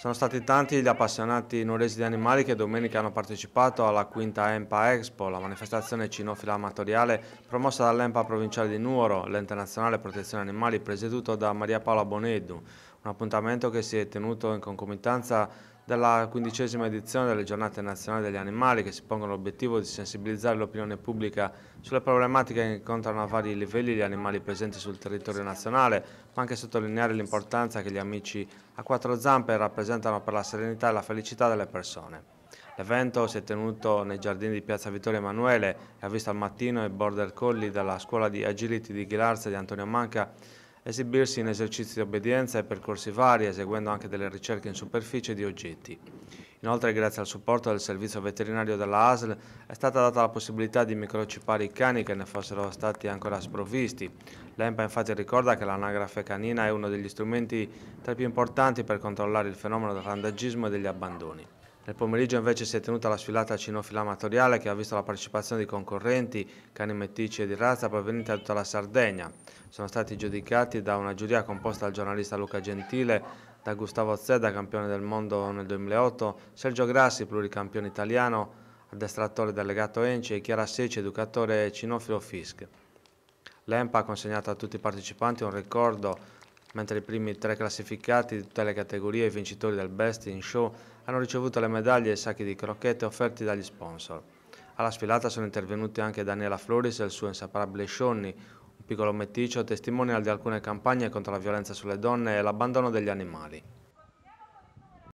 Sono stati tanti gli appassionati nuoresi di animali che domenica hanno partecipato alla quinta EMPA Expo, la manifestazione cinofila amatoriale promossa dall'EMPA provinciale di Nuoro, l'ente nazionale protezione animali presieduto da Maria Paola Bonedu, un appuntamento che si è tenuto in concomitanza dalla quindicesima edizione delle giornate nazionali degli animali che si pongono l'obiettivo di sensibilizzare l'opinione pubblica sulle problematiche che incontrano a vari livelli gli animali presenti sul territorio nazionale, ma anche sottolineare l'importanza che gli amici a quattro zampe rappresentano per la serenità e la felicità delle persone. L'evento si è tenuto nei giardini di Piazza Vittorio Emanuele e ha visto al mattino i border colli dalla scuola di agility di Ghilarza di Antonio Manca esibirsi in esercizi di obbedienza e percorsi vari, eseguendo anche delle ricerche in superficie di oggetti. Inoltre, grazie al supporto del servizio veterinario della ASL, è stata data la possibilità di microcipare i cani che ne fossero stati ancora sprovvisti. L'EMPA infatti ricorda che l'anagrafe canina è uno degli strumenti tra i più importanti per controllare il fenomeno del randagismo e degli abbandoni. Nel pomeriggio invece si è tenuta la sfilata cinofilamatoriale che ha visto la partecipazione di concorrenti, cani mettici e di razza provenienti da tutta la Sardegna. Sono stati giudicati da una giuria composta dal giornalista Luca Gentile, da Gustavo Zedda, campione del mondo nel 2008, Sergio Grassi, pluricampione italiano, addestratore delegato Enci e Chiara Seci, educatore cinofilo Fisk. L'EMPA ha consegnato a tutti i partecipanti un ricordo mentre i primi tre classificati di tutte le categorie e i vincitori del Best in Show hanno ricevuto le medaglie e i sacchi di crocchette offerti dagli sponsor. Alla sfilata sono intervenuti anche Daniela Floris e il suo inseparabile Shonni, un piccolo meticcio testimonial di alcune campagne contro la violenza sulle donne e l'abbandono degli animali.